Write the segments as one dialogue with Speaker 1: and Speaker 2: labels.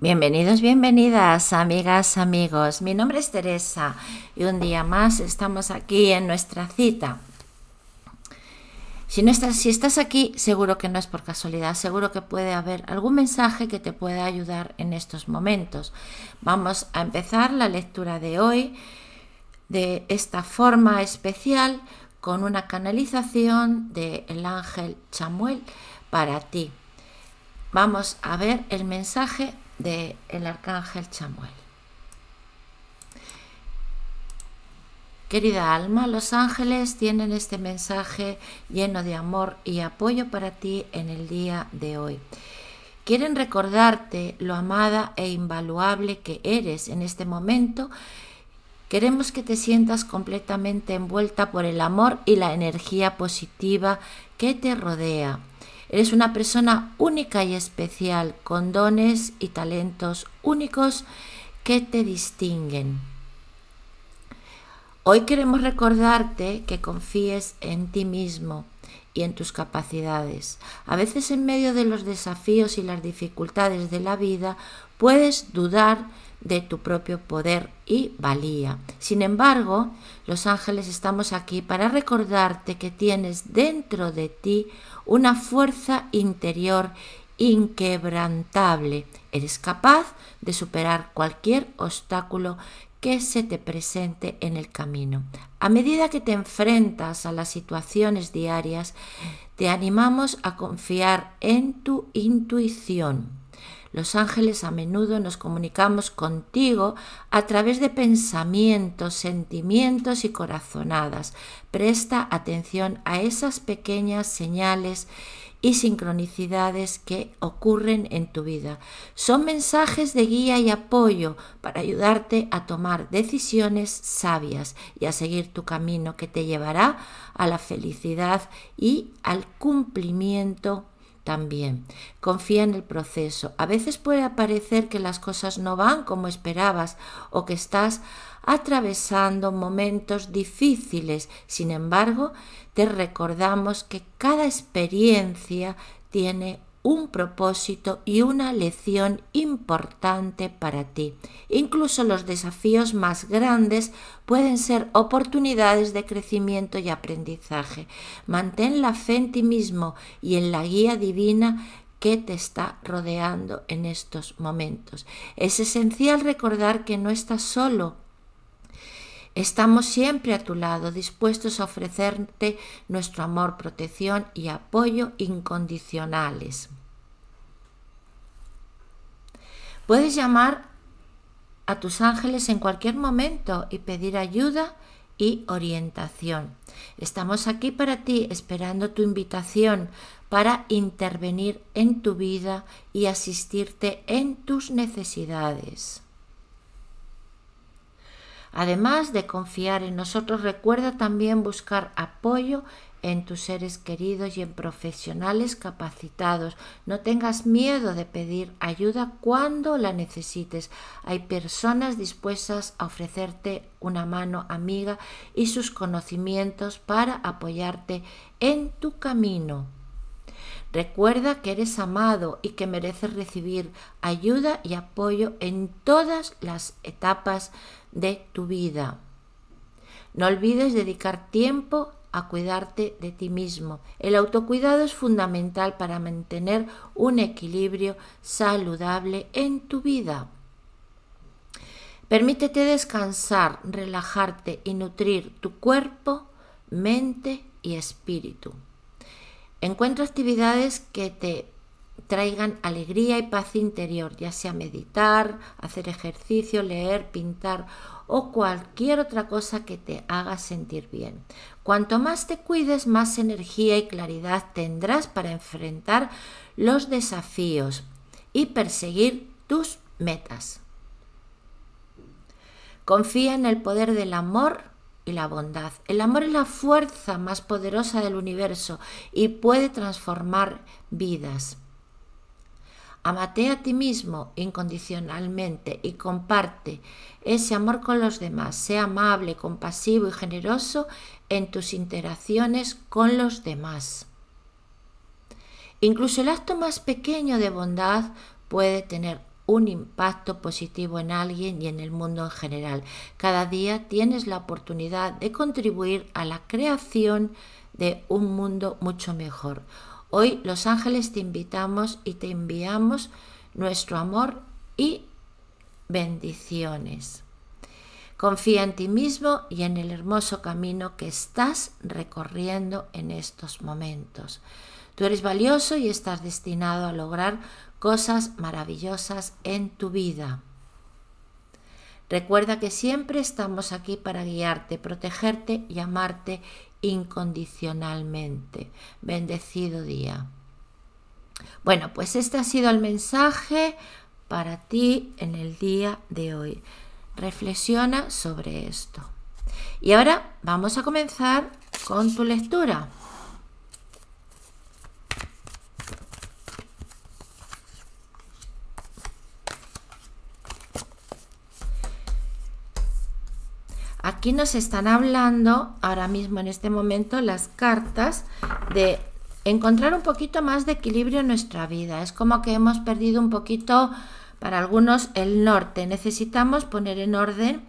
Speaker 1: Bienvenidos, bienvenidas, amigas, amigos. Mi nombre es Teresa y un día más estamos aquí en nuestra cita. Si, no estás, si estás aquí, seguro que no es por casualidad, seguro que puede haber algún mensaje que te pueda ayudar en estos momentos. Vamos a empezar la lectura de hoy de esta forma especial con una canalización del ángel Chamuel para ti. Vamos a ver el mensaje de el arcángel Chamuel. Querida alma, los ángeles tienen este mensaje lleno de amor y apoyo para ti en el día de hoy. Quieren recordarte lo amada e invaluable que eres en este momento. Queremos que te sientas completamente envuelta por el amor y la energía positiva que te rodea. Eres una persona única y especial, con dones y talentos únicos que te distinguen. Hoy queremos recordarte que confíes en ti mismo y en tus capacidades. A veces en medio de los desafíos y las dificultades de la vida puedes dudar de tu propio poder y valía. Sin embargo, los ángeles estamos aquí para recordarte que tienes dentro de ti una fuerza interior inquebrantable. Eres capaz de superar cualquier obstáculo que se te presente en el camino. A medida que te enfrentas a las situaciones diarias, te animamos a confiar en tu intuición los ángeles a menudo nos comunicamos contigo a través de pensamientos, sentimientos y corazonadas. Presta atención a esas pequeñas señales y sincronicidades que ocurren en tu vida. Son mensajes de guía y apoyo para ayudarte a tomar decisiones sabias y a seguir tu camino que te llevará a la felicidad y al cumplimiento también. Confía en el proceso. A veces puede parecer que las cosas no van como esperabas o que estás atravesando momentos difíciles. Sin embargo, te recordamos que cada experiencia tiene un propósito y una lección importante para ti. Incluso los desafíos más grandes pueden ser oportunidades de crecimiento y aprendizaje. Mantén la fe en ti mismo y en la guía divina que te está rodeando en estos momentos. Es esencial recordar que no estás solo Estamos siempre a tu lado, dispuestos a ofrecerte nuestro amor, protección y apoyo incondicionales. Puedes llamar a tus ángeles en cualquier momento y pedir ayuda y orientación. Estamos aquí para ti esperando tu invitación para intervenir en tu vida y asistirte en tus necesidades. Además de confiar en nosotros, recuerda también buscar apoyo en tus seres queridos y en profesionales capacitados. No tengas miedo de pedir ayuda cuando la necesites. Hay personas dispuestas a ofrecerte una mano amiga y sus conocimientos para apoyarte en tu camino. Recuerda que eres amado y que mereces recibir ayuda y apoyo en todas las etapas de tu vida. No olvides dedicar tiempo a cuidarte de ti mismo. El autocuidado es fundamental para mantener un equilibrio saludable en tu vida. Permítete descansar, relajarte y nutrir tu cuerpo, mente y espíritu. Encuentra actividades que te traigan alegría y paz interior, ya sea meditar, hacer ejercicio, leer, pintar o cualquier otra cosa que te haga sentir bien. Cuanto más te cuides, más energía y claridad tendrás para enfrentar los desafíos y perseguir tus metas. Confía en el poder del amor y la bondad. El amor es la fuerza más poderosa del universo y puede transformar vidas. Amate a ti mismo incondicionalmente y comparte ese amor con los demás. Sea amable, compasivo y generoso en tus interacciones con los demás. Incluso el acto más pequeño de bondad puede tener un impacto positivo en alguien y en el mundo en general. Cada día tienes la oportunidad de contribuir a la creación de un mundo mucho mejor. Hoy los ángeles te invitamos y te enviamos nuestro amor y bendiciones. Confía en ti mismo y en el hermoso camino que estás recorriendo en estos momentos. Tú eres valioso y estás destinado a lograr cosas maravillosas en tu vida. Recuerda que siempre estamos aquí para guiarte, protegerte y amarte incondicionalmente. Bendecido día. Bueno, pues este ha sido el mensaje para ti en el día de hoy. Reflexiona sobre esto. Y ahora vamos a comenzar con tu lectura. Aquí nos están hablando ahora mismo en este momento las cartas de encontrar un poquito más de equilibrio en nuestra vida. Es como que hemos perdido un poquito para algunos el norte. Necesitamos poner en orden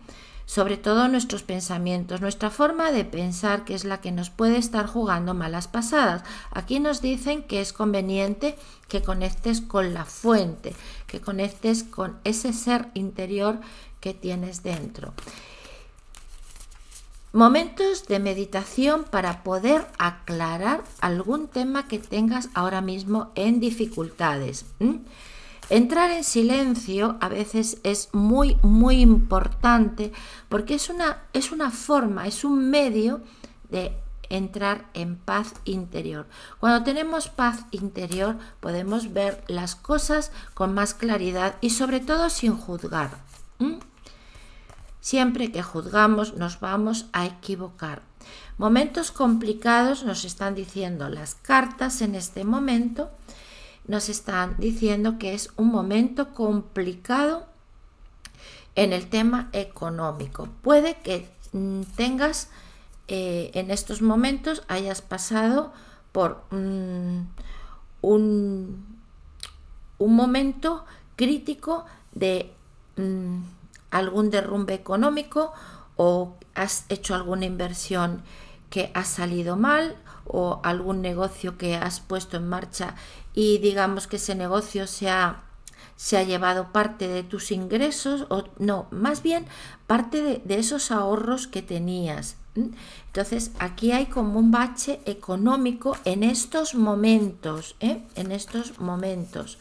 Speaker 1: sobre todo nuestros pensamientos, nuestra forma de pensar que es la que nos puede estar jugando malas pasadas. Aquí nos dicen que es conveniente que conectes con la fuente, que conectes con ese ser interior que tienes dentro. Momentos de meditación para poder aclarar algún tema que tengas ahora mismo en dificultades. Entrar en silencio a veces es muy, muy importante porque es una, es una forma, es un medio de entrar en paz interior. Cuando tenemos paz interior podemos ver las cosas con más claridad y sobre todo sin juzgar. Siempre que juzgamos nos vamos a equivocar. Momentos complicados nos están diciendo las cartas en este momento nos están diciendo que es un momento complicado en el tema económico. Puede que mm, tengas eh, en estos momentos, hayas pasado por mm, un, momento crítico de mm, algún derrumbe económico o has hecho alguna inversión que ha salido mal o algún negocio que has puesto en marcha y digamos que ese negocio se ha, se ha llevado parte de tus ingresos, o no, más bien parte de, esos ahorros que tenías. Entonces, aquí hay como un bache económico en estos momentos, ¿eh? en estos momentos.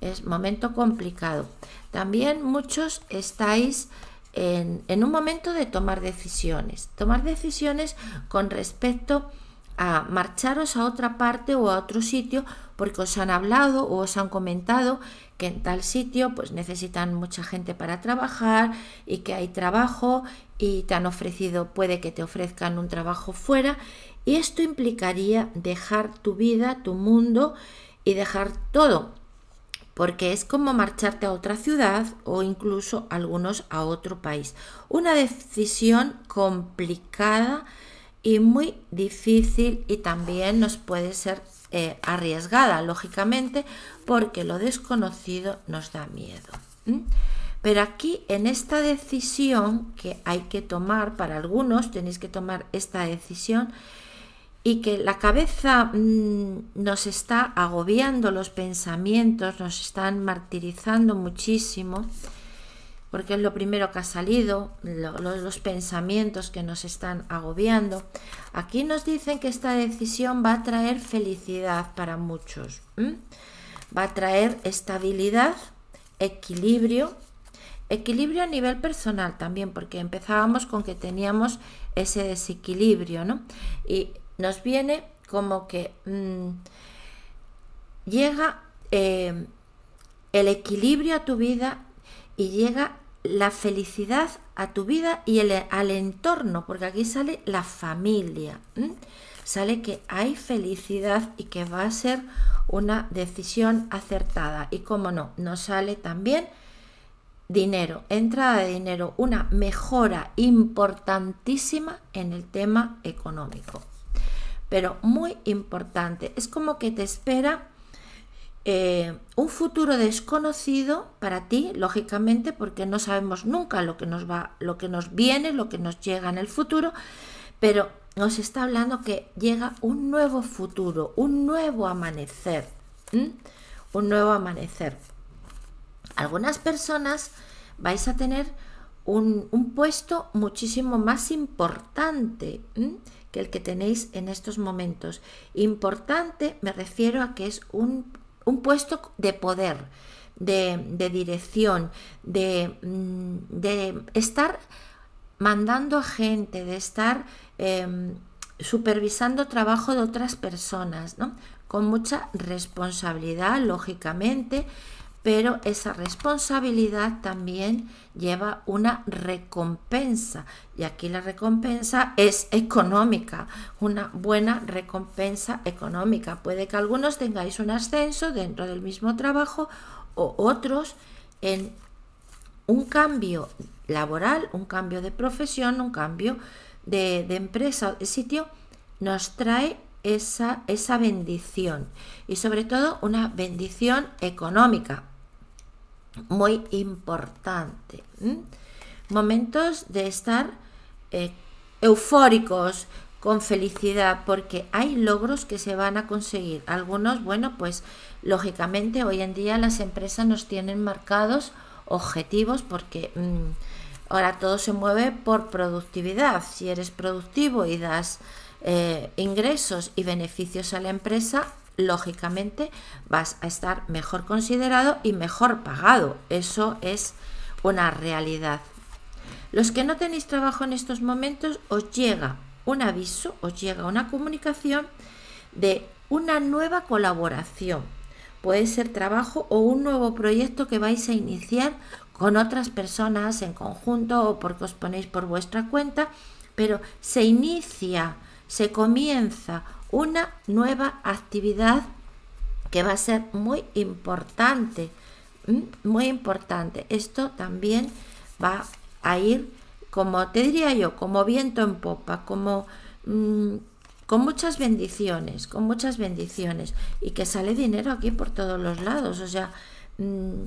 Speaker 1: Es momento complicado. También muchos estáis en, en un momento de tomar decisiones, tomar decisiones con respecto a marcharos a otra parte o a otro sitio porque os han hablado o os han comentado que en tal sitio pues necesitan mucha gente para trabajar y que hay trabajo y te han ofrecido, puede que te ofrezcan un trabajo fuera y esto implicaría dejar tu vida, tu mundo y dejar todo porque es como marcharte a otra ciudad o incluso algunos a otro país. Una decisión complicada y muy difícil y también nos puede ser eh, arriesgada, lógicamente, porque lo desconocido nos da miedo. Pero aquí, en esta decisión que hay que tomar, para algunos tenéis que tomar esta decisión, y que la cabeza mm, nos está agobiando los pensamientos, nos están martirizando muchísimo, porque es lo primero que ha salido, los pensamientos que nos están agobiando. Aquí nos dicen que esta decisión va a traer felicidad para muchos, va a traer estabilidad, equilibrio, equilibrio a nivel personal también, porque empezábamos con que teníamos ese desequilibrio, ¿no? Y nos viene como que mm, llega eh, el equilibrio a tu vida y llega la felicidad a tu vida y el, al entorno, porque aquí sale la familia. Sale que hay felicidad y que va a ser una decisión acertada. Y como no, nos sale también dinero, entrada de dinero, una mejora importantísima en el tema económico. Pero muy importante, es como que te espera eh, un futuro desconocido para ti, lógicamente, porque no sabemos nunca lo que nos va, lo que nos viene, lo que nos llega en el futuro, pero nos está hablando que llega un nuevo futuro, un nuevo amanecer, un nuevo amanecer. Algunas personas vais a tener un, puesto muchísimo más importante que el que tenéis en estos momentos. Importante me refiero a que es un un puesto de poder, de, dirección, mm, de, estar mandando a gente, de estar em, supervisando trabajo de otras personas, ¿no? con mucha responsabilidad, lógicamente, pero esa responsabilidad también lleva una recompensa y aquí la recompensa es económica, una buena recompensa económica. Puede que algunos tengáis un ascenso dentro del mismo trabajo o otros en un cambio laboral, un cambio de profesión, un cambio de, empresa o de sitio, nos trae esa, esa bendición y sobre todo una bendición económica, muy importante. Momentos de estar eh, eufóricos, con felicidad, porque hay logros que se van a conseguir. Algunos, bueno, pues lógicamente hoy en día las empresas nos tienen marcados objetivos porque mm, ahora todo se mueve por productividad. Si eres productivo y das eh, ingresos y beneficios a la empresa, lógicamente vas a estar mejor considerado y mejor pagado. Eso es una realidad. Los que no tenéis trabajo en estos momentos, os llega un aviso, os llega una comunicación de una nueva colaboración. Puede ser trabajo o un nuevo proyecto que vais a iniciar con otras personas en conjunto o porque os ponéis por vuestra cuenta, pero se inicia, se comienza una nueva actividad que va a ser muy importante, muy importante. Esto también va a ir, como te diría yo, como viento en popa, como mm, con muchas bendiciones, con muchas bendiciones y que sale dinero aquí por todos los lados, o sea, mm,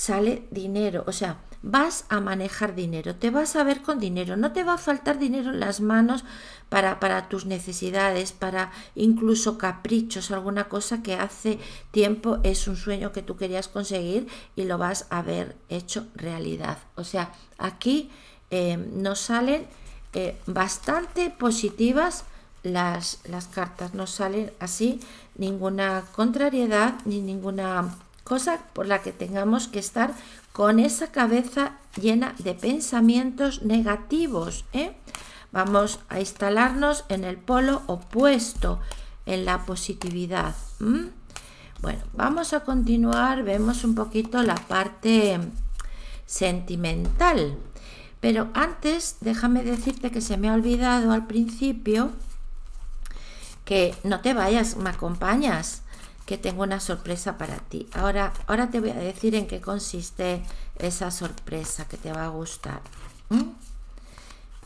Speaker 1: sale dinero, o sea, vas a manejar dinero, te vas a ver con dinero, no te va a faltar dinero en las manos para, para tus necesidades, para incluso caprichos, alguna cosa que hace tiempo es un sueño que tú querías conseguir y lo vas a haber hecho realidad. O sea, aquí eh, nos salen eh, bastante positivas las, las cartas, no salen así ninguna contrariedad ni ninguna cosa por la que tengamos que estar con esa cabeza llena de pensamientos negativos. ¿eh? Vamos a instalarnos en el polo opuesto, en la positividad. Bueno, vamos a continuar, vemos un poquito la parte sentimental. Pero antes, déjame decirte que se me ha olvidado al principio que no te vayas, me acompañas que tengo una sorpresa para ti. Ahora, ahora te voy a decir en qué consiste esa sorpresa que te va a gustar.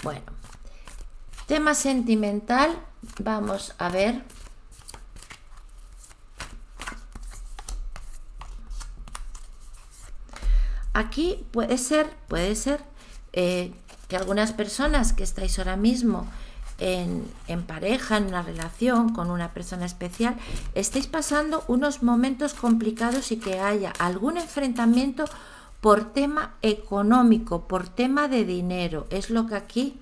Speaker 1: Bueno, tema sentimental, vamos a ver. Aquí puede ser, puede ser eh, que algunas personas que estáis ahora mismo en, pareja, en una relación con una persona especial, estáis pasando unos momentos complicados y que haya algún enfrentamiento por tema económico, por tema de dinero. Es lo que aquí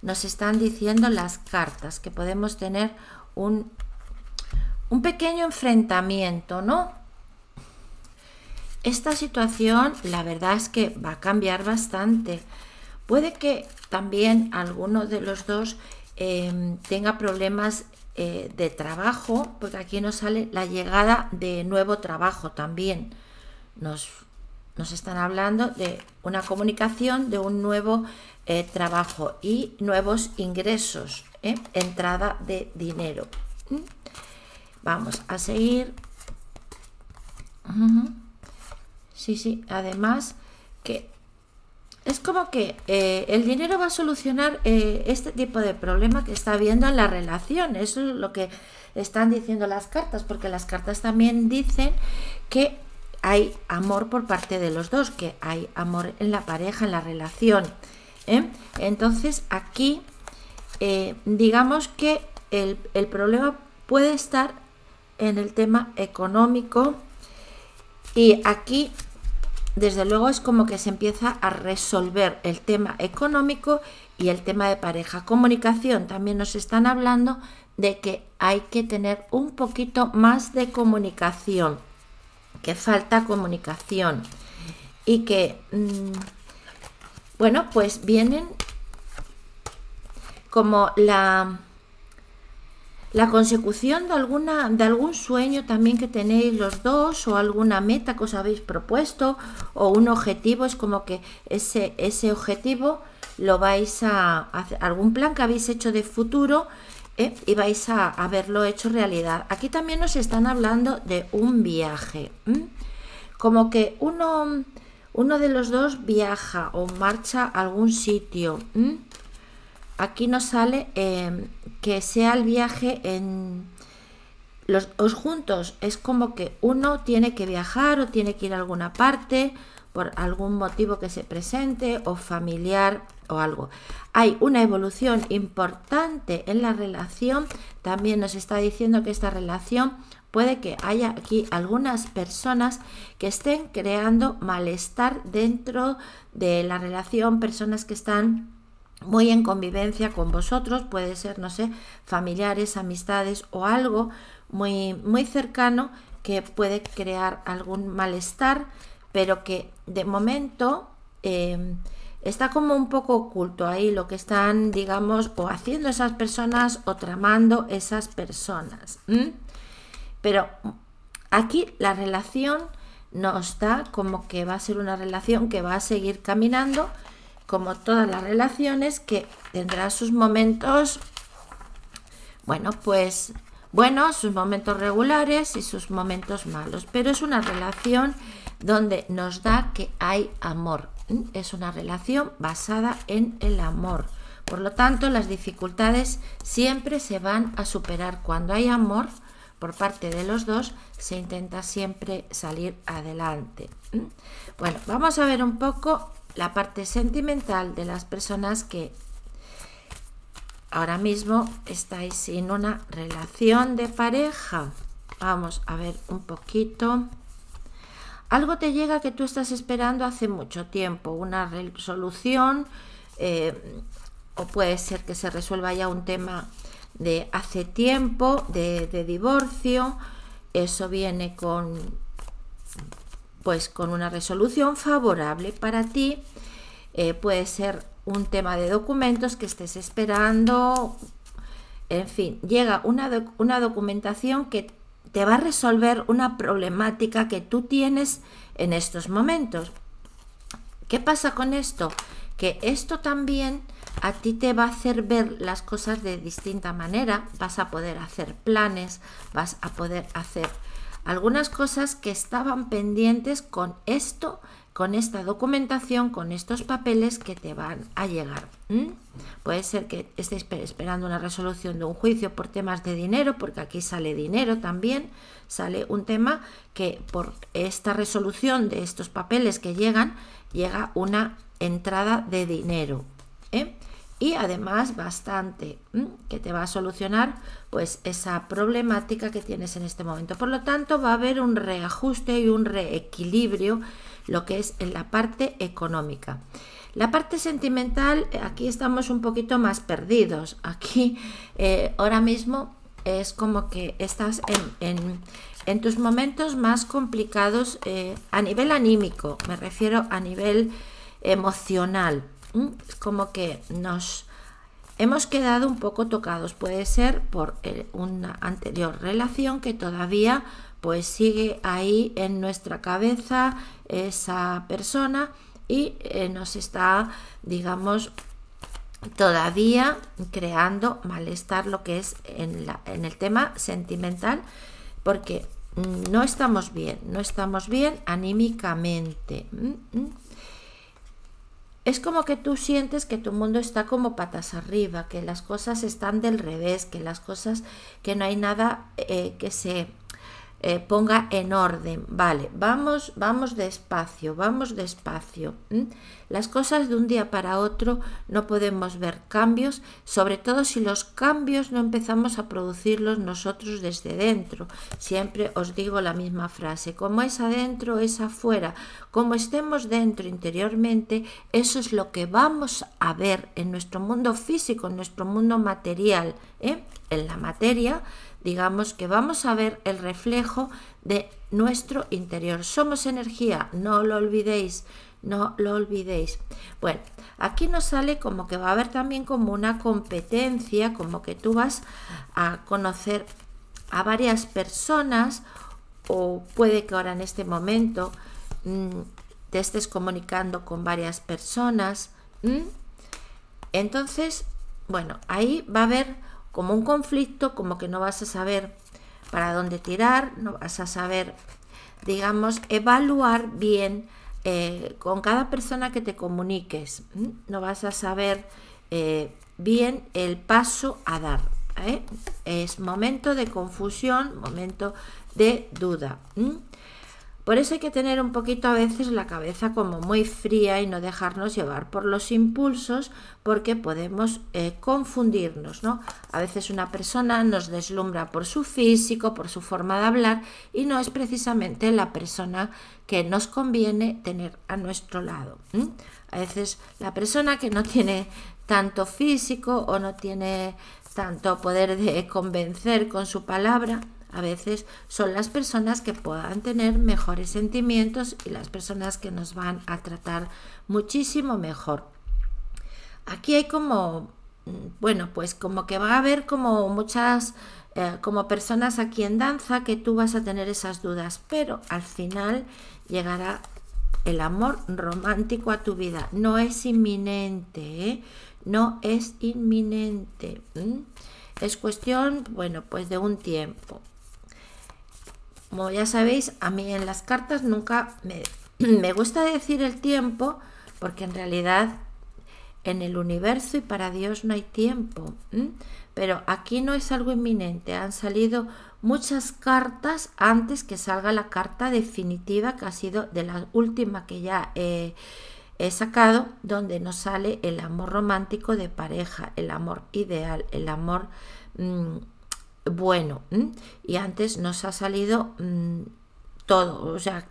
Speaker 1: nos están diciendo las cartas, que podemos tener un, un pequeño enfrentamiento, ¿no? Esta situación, la verdad es que va a cambiar bastante. Puede que también alguno de los dos Em, tenga problemas eh, de trabajo, porque aquí nos sale la llegada de nuevo trabajo también. Nos, están hablando de una comunicación de un nuevo eh, trabajo y nuevos ingresos, ¿eh? entrada de dinero. ¿Mm? Vamos a seguir. Sí, sí, además que es como que eh, el dinero va a solucionar eh, este tipo de problema que está habiendo en la relación. es lo que están diciendo las cartas, porque las cartas también dicen que hay amor por parte de los dos, que hay amor en la pareja, en la relación. ¿eh? Entonces aquí, digamos que el, el problema puede estar en el tema económico y aquí desde luego es como que se empieza a resolver el tema económico y el tema de pareja. Comunicación, también nos están hablando de que hay que tener un poquito más de comunicación, que falta comunicación y que, mm, bueno, pues vienen como la la consecución de, alguna, de algún sueño también que tenéis los dos o alguna meta que os habéis propuesto o un objetivo, es como que ese, ese objetivo lo vais a, hacer algún plan que habéis hecho de futuro ¿eh? y vais a haberlo hecho realidad. Aquí también nos están hablando de un viaje, como que uno, uno de los dos viaja o marcha a algún sitio. Aquí nos sale eh, que sea el viaje en los, juntos. Es como que uno tiene que viajar o tiene que ir a alguna parte por algún motivo que se presente o familiar o algo. Hay una evolución importante en la relación. También nos está diciendo que esta relación puede que haya aquí algunas personas que estén creando malestar dentro de la relación, personas que están muy en convivencia con vosotros, puede ser, no sé, familiares, amistades o algo muy, muy cercano que puede crear algún malestar, pero que de momento em, está como un poco oculto ahí lo que están, digamos, o haciendo esas personas o tramando esas personas. Pero aquí la relación no está como que va a ser una relación que va a seguir caminando, como todas las relaciones, que tendrá sus momentos, bueno, pues bueno sus momentos regulares y sus momentos malos. Pero es una relación donde nos da que hay amor. Es una relación basada en el amor. Por lo tanto, las dificultades siempre se van a superar. Cuando hay amor por parte de los dos, se intenta siempre salir adelante. Bueno, vamos a ver un poco la parte sentimental de las personas que ahora mismo estáis en una relación de pareja. Vamos a ver un poquito. Algo te llega que tú estás esperando hace mucho tiempo, una resolución, eh, o puede ser que se resuelva ya un tema de hace tiempo, de divorcio. Eso viene con pues con una resolución favorable para ti, eh, puede ser un tema de documentos que estés esperando, en fin, llega una, una documentación que te va a resolver una problemática que tú tienes en estos momentos. ¿Qué pasa con esto? Que esto también a ti te va a hacer ver las cosas de distinta manera, vas a poder hacer planes, vas a poder hacer algunas cosas que estaban pendientes con esto, con esta documentación, con estos papeles que te van a llegar. Puede ser que estéis esperando una resolución de un juicio por temas de dinero, porque aquí sale dinero también, sale un tema que por esta resolución de estos papeles que llegan, llega una entrada de dinero. ¿eh? y además bastante que te va a solucionar pues esa problemática que tienes en este momento. Por lo tanto, va a haber un reajuste y un reequilibrio lo que es en la parte económica. La parte sentimental, aquí estamos un poquito más perdidos. Aquí eh, ahora mismo es como que estás en, tus momentos más complicados eh, a nivel anímico, me refiero a nivel emocional. Mm, como que nos hemos quedado un poco tocados. Puede ser por una anterior relación que todavía pues sigue ahí en nuestra cabeza esa persona y eh, nos está, digamos, todavía creando malestar lo que es en, la, en el tema sentimental porque mm, no estamos bien, no estamos bien anímicamente. Mm, es como que tú sientes que tu mundo está como patas arriba, que las cosas están del revés, que las cosas, que no hay nada eh, que se eh, ponga en orden. Vale, vamos, vamos despacio, vamos despacio. Las cosas de un día para otro no podemos ver cambios, sobre todo si los cambios no empezamos a producirlos nosotros desde dentro. Siempre os digo la misma frase, como es adentro, es afuera. Como estemos dentro interiormente, eso es lo que vamos a ver en nuestro mundo físico, en nuestro mundo material, ¿eh? en la materia digamos que vamos a ver el reflejo de nuestro interior. Somos energía, no lo olvidéis, no lo olvidéis. Bueno, aquí nos sale como que va a haber también como una competencia, como que tú vas a conocer a varias personas o puede que ahora en este momento mm, te estés comunicando con varias personas. Entonces, bueno, ahí va a haber como un conflicto, como que no vas a saber para dónde tirar, no vas a saber, digamos, evaluar bien eh, con cada persona que te comuniques, no vas a saber eh, bien el paso a dar. ¿eh? Es momento de confusión, momento de duda. Por eso hay que tener un poquito a veces la cabeza como muy fría y no dejarnos llevar por los impulsos porque podemos eh, confundirnos, ¿no? A veces una persona nos deslumbra por su físico, por su forma de hablar y no es precisamente la persona que nos conviene tener a nuestro lado. A veces la persona que no tiene tanto físico o no tiene tanto poder de convencer con su palabra, a veces son las personas que puedan tener mejores sentimientos y las personas que nos van a tratar muchísimo mejor. Aquí hay como, mm, bueno, pues como que va a haber como muchas, eh, como personas aquí en danza que tú vas a tener esas dudas, pero al final llegará el amor romántico a tu vida. No es inminente, ¿eh? no es inminente. Es cuestión, bueno, pues de un tiempo. Como ya sabéis, a mí en las cartas nunca me, gusta decir el tiempo, porque en realidad en el universo y para Dios no hay tiempo. Pero aquí no es algo inminente, han salido muchas cartas antes que salga la carta definitiva, que ha sido de la última que ya he sacado, donde nos sale el amor romántico de pareja, el amor ideal, el amor mm, bueno. Y antes nos ha salido mm, todo, o sea,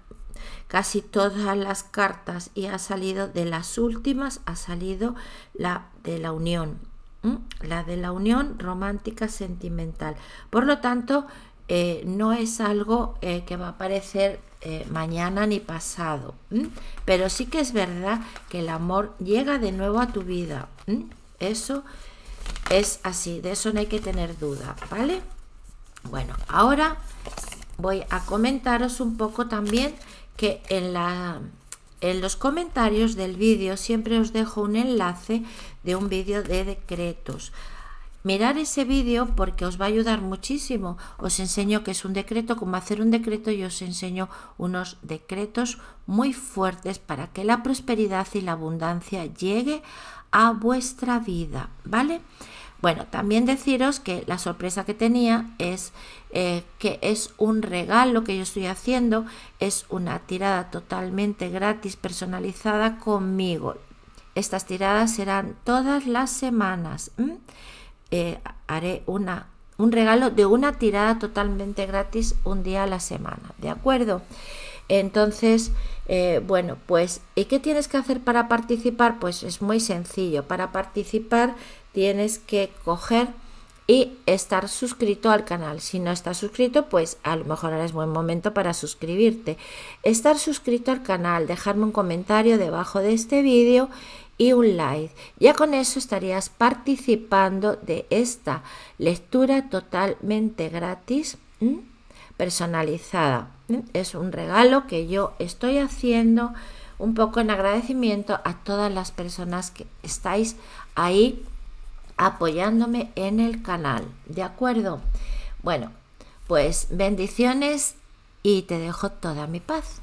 Speaker 1: casi todas las cartas y ha salido de las últimas, ha salido la de la unión, la de la unión romántica sentimental. Por lo tanto, eh, no es algo eh, que va a aparecer eh, mañana ni pasado, pero sí que es verdad que el amor llega de nuevo a tu vida. Eso es así, de eso no hay que tener duda, ¿vale? Bueno, ahora voy a comentaros un poco también que en, la, en los comentarios del vídeo siempre os dejo un enlace de un vídeo de decretos. Mirar ese vídeo porque os va a ayudar muchísimo. Os enseño que es un decreto, cómo hacer un decreto y os enseño unos decretos muy fuertes para que la prosperidad y la abundancia llegue a vuestra vida, ¿vale? Bueno, también deciros que la sorpresa que tenía es eh, que es un regalo que yo estoy haciendo, es una tirada totalmente gratis, personalizada conmigo. Estas tiradas serán todas las semanas. Eh, haré una, un regalo de una tirada totalmente gratis un día a la semana, ¿de acuerdo? Entonces, eh, bueno, pues ¿y qué tienes que hacer para participar? Pues es muy sencillo. Para participar tienes que coger y estar suscrito al canal. Si no estás suscrito, pues a lo mejor ahora es buen momento para suscribirte. Estar suscrito al canal, dejarme un comentario debajo de este vídeo y un like. Ya con eso estarías participando de esta lectura totalmente gratis, personalizada. Es un regalo que yo estoy haciendo un poco en agradecimiento a todas las personas que estáis ahí apoyándome en el canal. ¿De acuerdo? Bueno, pues bendiciones y te dejo toda mi paz.